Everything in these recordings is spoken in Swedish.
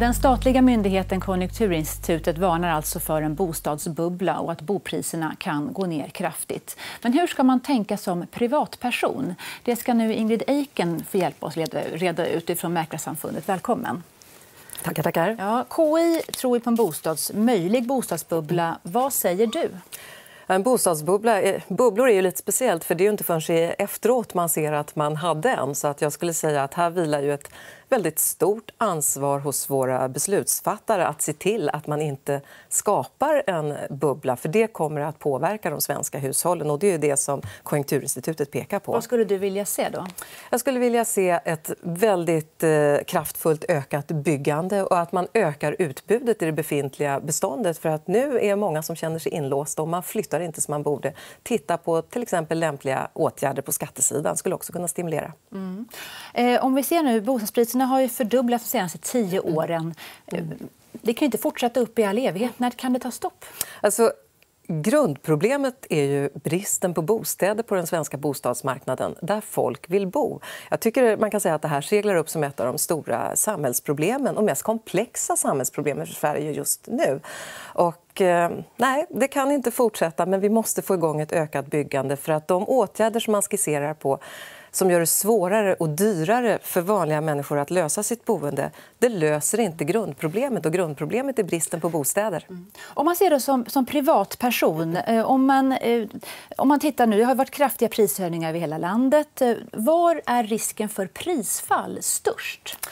Den statliga myndigheten Konjunkturinstitutet varnar alltså för en bostadsbubbla och att bopriserna kan gå ner kraftigt. Men hur ska man tänka som privatperson? Det ska nu Ingrid Eiken få hjälpa oss reda ut från Mäklarsamfundet. Välkommen. Tackar, tackar. Ja, KI tror på en bostads, möjlig bostadsbubbla. Vad säger du? En bostadsbubbla, bubblor är ju lite speciellt för det är inte förrän efteråt man ser att man hade en. Så att jag skulle säga att här vilar ju ett väldigt stort ansvar hos våra beslutsfattare att se till att man inte skapar en bubbla, för det kommer att påverka de svenska hushållen. och Det är det som Konjunkturinstitutet pekar på. Vad skulle du vilja se då? Jag skulle vilja se ett väldigt eh, kraftfullt ökat byggande och att man ökar utbudet i det befintliga beståndet. För att nu är många som känner sig inlåsta och man flyttar inte som man borde. Titta på till exempel lämpliga åtgärder på skattesidan skulle också kunna stimulera. Mm. Eh, om vi ser nu bostadspriserna priserna har ju fördubblats de senaste tio mm. åren. Mm. Eh, det kan inte fortsätta upp i all evighet. När kan det ta stopp? Alltså, Grundproblemet är ju bristen på bostäder på den svenska bostadsmarknaden där folk vill bo. Jag tycker man kan säga att det här seglar upp som ett av de stora samhällsproblemen och mest komplexa samhällsproblemen för Sverige just nu. Och, eh, nej, det kan inte fortsätta, men vi måste få igång ett ökat byggande för att de åtgärder som man skisserar på som gör det svårare och dyrare för vanliga människor att lösa sitt boende, det löser inte grundproblemet. Och grundproblemet är bristen på bostäder. Mm. Om man ser det som, som privatperson, eh, om man, eh, om man tittar nu, det har varit kraftiga prishöjningar över hela landet. Eh, var är risken för prisfall störst?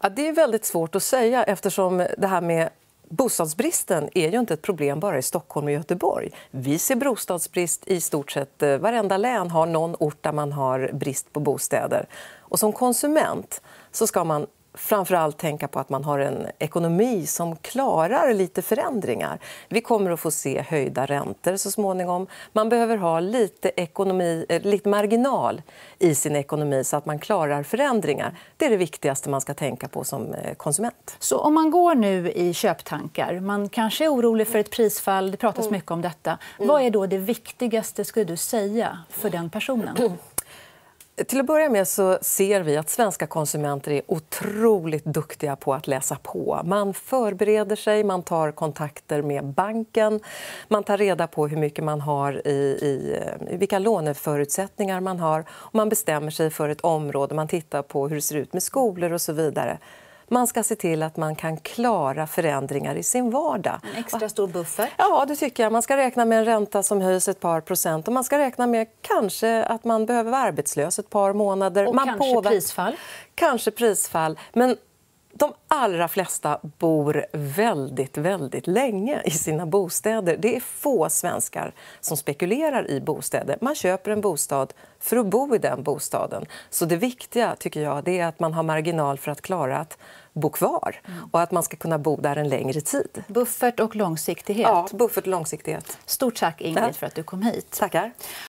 Ja, det är väldigt svårt att säga eftersom det här med Bostadsbristen är ju inte ett problem bara i Stockholm och Göteborg. Vi ser bostadsbrist i stort sett eh, varenda län har någon ort där man har brist på bostäder. Och som konsument så ska man framför allt tänka på att man har en ekonomi som klarar lite förändringar. Vi kommer att få se höjda räntor så småningom. Man behöver ha lite, ekonomi, eh, lite marginal i sin ekonomi så att man klarar förändringar. Det är det viktigaste man ska tänka på som eh, konsument. Så om man går nu i köptankar, man kanske är orolig för ett prisfall, det pratas mm. mycket om detta. Mm. Vad är då det viktigaste, skulle du säga, för den personen? Till att börja med så ser vi att svenska konsumenter är otroligt duktiga på att läsa på. Man förbereder sig, man tar kontakter med banken, man tar reda på hur mycket man har i, i eh, vilka låneförutsättningar man har och man bestämmer sig för ett område, man tittar på hur det ser ut med skolor och så vidare. Man ska se till att man kan klara förändringar i sin vardag. En extra stor buffert? Ja, det tycker jag. Man ska räkna med en ränta som höjs ett par procent och man ska räkna med kanske att man behöver vara arbetslös ett par månader. Och man kanske påver... prisfall? Kanske prisfall. Men de allra flesta bor väldigt, väldigt länge i sina bostäder. Det är få svenskar som spekulerar i bostäder. Man köper en bostad för att bo i den bostaden. Så det viktiga tycker jag är att man har marginal för att klara att bo kvar mm. och att man ska kunna bo där en längre tid. Buffert och långsiktighet. Ja, buffert och långsiktighet. Stort tack, Ingrid, för att du kom hit. Tackar.